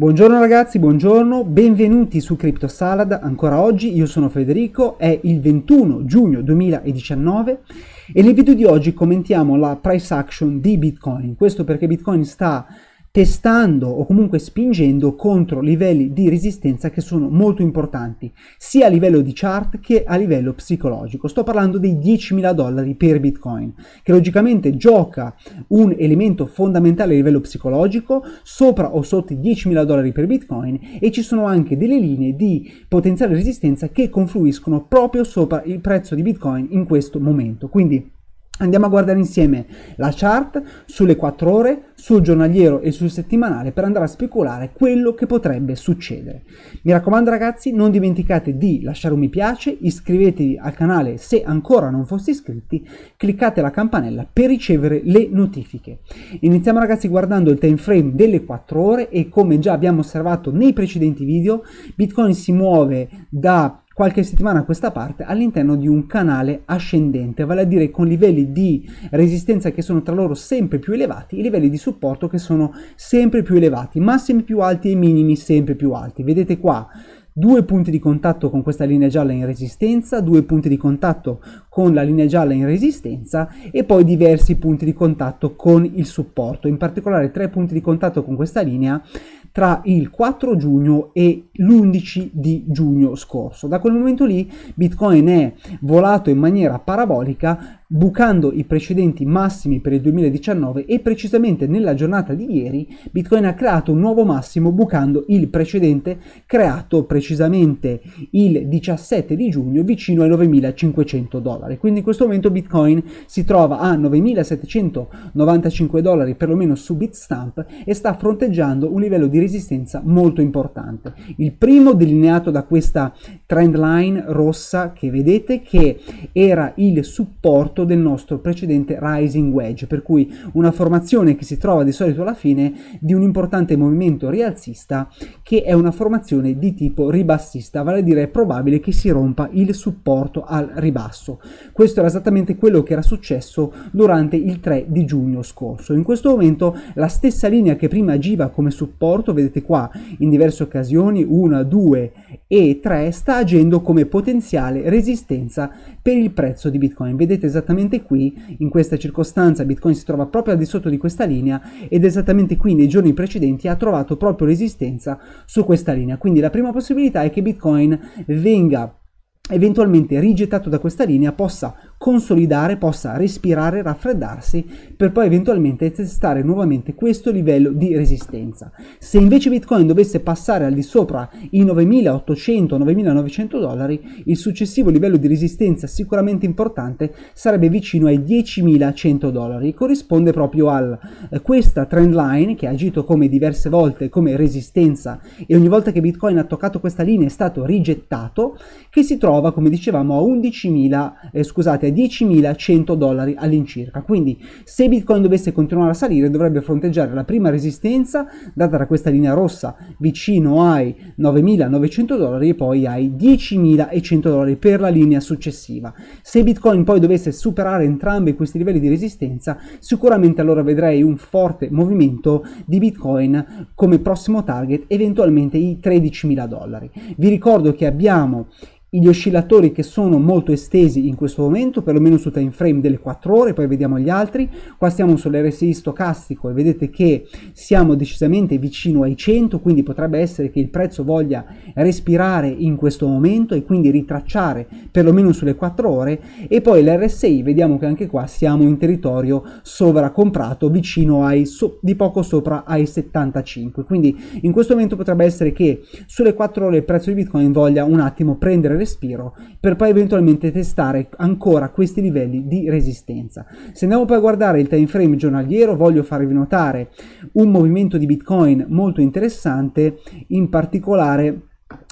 Buongiorno ragazzi, buongiorno, benvenuti su Crypto Salad. Ancora oggi io sono Federico, è il 21 giugno 2019 e nel video di oggi commentiamo la price action di Bitcoin. Questo perché Bitcoin sta testando o comunque spingendo contro livelli di resistenza che sono molto importanti, sia a livello di chart che a livello psicologico. Sto parlando dei 10.000 dollari per Bitcoin, che logicamente gioca un elemento fondamentale a livello psicologico, sopra o sotto i 10.000 dollari per Bitcoin, e ci sono anche delle linee di potenziale resistenza che confluiscono proprio sopra il prezzo di Bitcoin in questo momento. Quindi Andiamo a guardare insieme la chart sulle 4 ore, sul giornaliero e sul settimanale per andare a speculare quello che potrebbe succedere. Mi raccomando ragazzi, non dimenticate di lasciare un mi piace, iscrivetevi al canale se ancora non foste iscritti, cliccate la campanella per ricevere le notifiche. Iniziamo ragazzi guardando il time frame delle 4 ore e come già abbiamo osservato nei precedenti video, Bitcoin si muove da qualche settimana a questa parte all'interno di un canale ascendente, vale a dire con livelli di resistenza che sono tra loro sempre più elevati e livelli di supporto che sono sempre più elevati, massimi più alti e minimi sempre più alti. Vedete qua due punti di contatto con questa linea gialla in resistenza, due punti di contatto con la linea gialla in resistenza e poi diversi punti di contatto con il supporto, in particolare tre punti di contatto con questa linea tra il 4 giugno e l'11 di giugno scorso. Da quel momento lì Bitcoin è volato in maniera parabolica bucando i precedenti massimi per il 2019 e precisamente nella giornata di ieri Bitcoin ha creato un nuovo massimo bucando il precedente creato precisamente il 17 di giugno vicino ai 9.500 dollari. Quindi in questo momento Bitcoin si trova a 9.795 dollari perlomeno su Bitstamp e sta fronteggiando un livello di resistenza molto importante. Il primo delineato da questa trend line rossa che vedete che era il supporto effetto del nostro precedente rising wedge, per cui una formazione che si trova di solito alla fine di un importante movimento rialzista che è una formazione di tipo ribassista, vale a dire è probabile che si rompa il supporto al ribasso. Questo era esattamente quello che era successo durante il 3 di giugno scorso. In questo momento la stessa linea che prima agiva come supporto, vedete qua in diverse occasioni, 1, 2 e 3, sta agendo come potenziale resistenza per il prezzo di Bitcoin. Vedete esattamente esattamente qui, in questa circostanza Bitcoin si trova proprio al di sotto di questa linea ed esattamente qui nei giorni precedenti ha trovato proprio resistenza su questa linea. Quindi la prima possibilità è che Bitcoin venga eventualmente rigettato da questa linea possa consolidare, possa respirare, raffreddarsi per poi eventualmente testare nuovamente questo livello di resistenza. Se invece Bitcoin dovesse passare al di sopra i 9.800-9.900 dollari, il successivo livello di resistenza sicuramente importante sarebbe vicino ai 10.100 dollari, corrisponde proprio a eh, questa trend line che ha agito come diverse volte come resistenza e ogni volta che Bitcoin ha toccato questa linea è stato rigettato, che si trova, come dicevamo, a 11.000, eh, scusate, circa 10.100 dollari all'incirca. Quindi se Bitcoin dovesse continuare a salire dovrebbe fronteggiare la prima resistenza data da questa linea rossa vicino ai 9.900 dollari e poi ai 10.100 dollari per la linea successiva. Se Bitcoin poi dovesse superare entrambi questi livelli di resistenza sicuramente allora vedrei un forte movimento di Bitcoin come prossimo target eventualmente i 13.000 dollari. Vi ricordo che abbiamo gli oscillatori che sono molto estesi in questo momento, perlomeno su time frame delle 4 ore, poi vediamo gli altri. Qua stiamo sull'RSI stocastico e vedete che siamo decisamente vicino ai 100, quindi potrebbe essere che il prezzo voglia respirare in questo momento e quindi ritracciare perlomeno sulle 4 ore. E poi l'RSI, vediamo che anche qua siamo in territorio sovracomprato, vicino ai so, di poco sopra ai 75. Quindi in questo momento potrebbe essere che sulle 4 ore il prezzo di Bitcoin voglia un attimo prendere respiro per poi eventualmente testare ancora questi livelli di resistenza. Se andiamo poi a guardare il time frame giornaliero voglio farvi notare un movimento di Bitcoin molto interessante, in particolare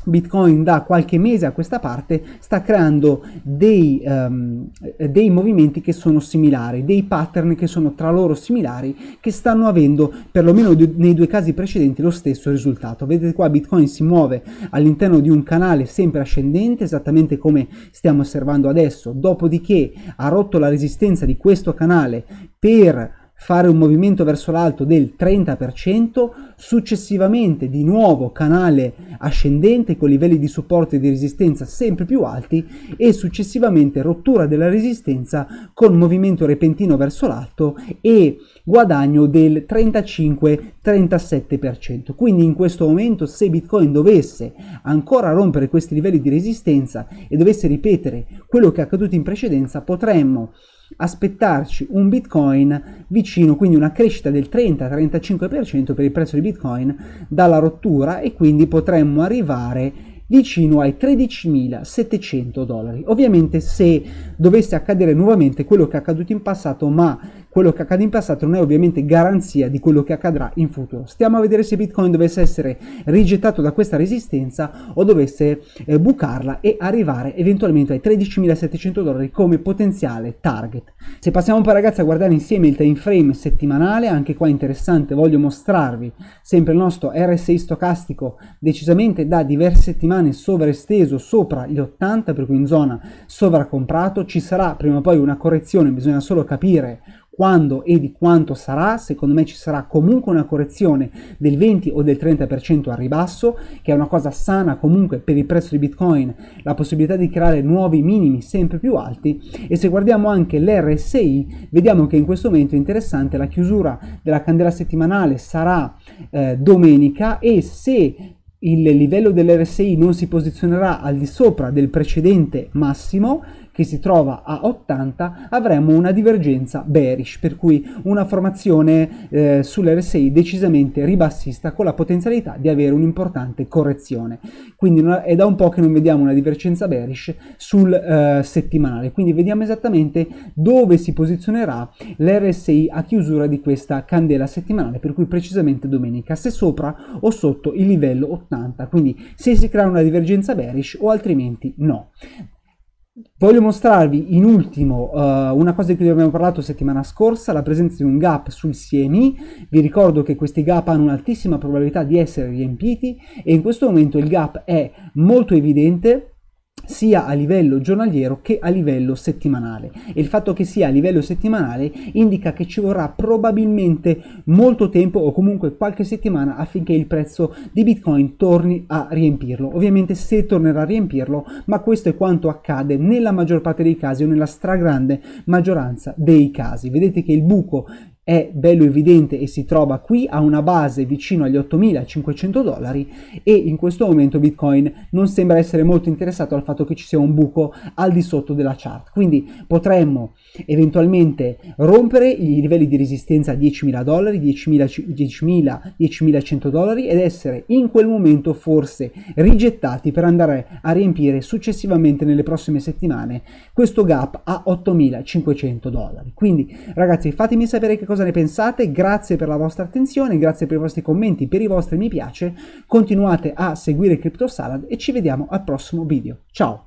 Bitcoin da qualche mese a questa parte sta creando dei, um, dei movimenti che sono similari, dei pattern che sono tra loro similari, che stanno avendo perlomeno nei due casi precedenti lo stesso risultato. Vedete qua Bitcoin si muove all'interno di un canale sempre ascendente, esattamente come stiamo osservando adesso, dopodiché ha rotto la resistenza di questo canale per fare un movimento verso l'alto del 30%, successivamente di nuovo canale ascendente con livelli di supporto e di resistenza sempre più alti e successivamente rottura della resistenza con movimento repentino verso l'alto e guadagno del 35-37%. Quindi in questo momento se Bitcoin dovesse ancora rompere questi livelli di resistenza e dovesse ripetere quello che è accaduto in precedenza potremmo aspettarci un Bitcoin vicino, quindi una crescita del 30-35% per il prezzo di Bitcoin dalla rottura e quindi potremmo arrivare vicino ai 13.700 dollari. Ovviamente se dovesse accadere nuovamente quello che è accaduto in passato, ma quello che accade in passato non è ovviamente garanzia di quello che accadrà in futuro. Stiamo a vedere se Bitcoin dovesse essere rigettato da questa resistenza o dovesse eh, bucarla e arrivare eventualmente ai 13.700 dollari come potenziale target. Se passiamo poi ragazzi a guardare insieme il time frame settimanale, anche qua interessante, voglio mostrarvi sempre il nostro RSI stocastico decisamente da diverse settimane sovraesteso sopra gli 80, per cui in zona sovracomprato, ci sarà prima o poi una correzione, bisogna solo capire quando e di quanto sarà, secondo me ci sarà comunque una correzione del 20 o del 30% al ribasso, che è una cosa sana comunque per il prezzo di Bitcoin, la possibilità di creare nuovi minimi sempre più alti e se guardiamo anche l'RSI vediamo che in questo momento è interessante la chiusura della candela settimanale sarà eh, domenica e se il livello dell'RSI non si posizionerà al di sopra del precedente massimo, che si trova a 80 avremo una divergenza bearish, per cui una formazione eh, sull'RSI decisamente ribassista con la potenzialità di avere un'importante correzione. Quindi è da un po' che non vediamo una divergenza bearish sul eh, settimanale, quindi vediamo esattamente dove si posizionerà l'RSI a chiusura di questa candela settimanale, per cui precisamente domenica, se sopra o sotto il livello 80, quindi se si crea una divergenza bearish o altrimenti no. Voglio mostrarvi in ultimo uh, una cosa di cui abbiamo parlato settimana scorsa, la presenza di un gap sul CMI. Vi ricordo che questi gap hanno un'altissima probabilità di essere riempiti e in questo momento il gap è molto evidente sia a livello giornaliero che a livello settimanale e il fatto che sia a livello settimanale indica che ci vorrà probabilmente molto tempo o comunque qualche settimana affinché il prezzo di Bitcoin torni a riempirlo. Ovviamente se tornerà a riempirlo, ma questo è quanto accade nella maggior parte dei casi o nella stragrande maggioranza dei casi. Vedete che il buco è bello evidente e si trova qui a una base vicino agli 8500 dollari e in questo momento Bitcoin non sembra essere molto interessato al fatto che ci sia un buco al di sotto della chart quindi potremmo eventualmente rompere i livelli di resistenza a 10.000 dollari 10.000 10.000 10.100 dollari ed essere in quel momento forse rigettati per andare a riempire successivamente nelle prossime settimane questo gap a 8.500 dollari quindi ragazzi fatemi sapere che cosa cosa ne pensate, grazie per la vostra attenzione, grazie per i vostri commenti, per i vostri mi piace, continuate a seguire CryptoSalad e ci vediamo al prossimo video. Ciao!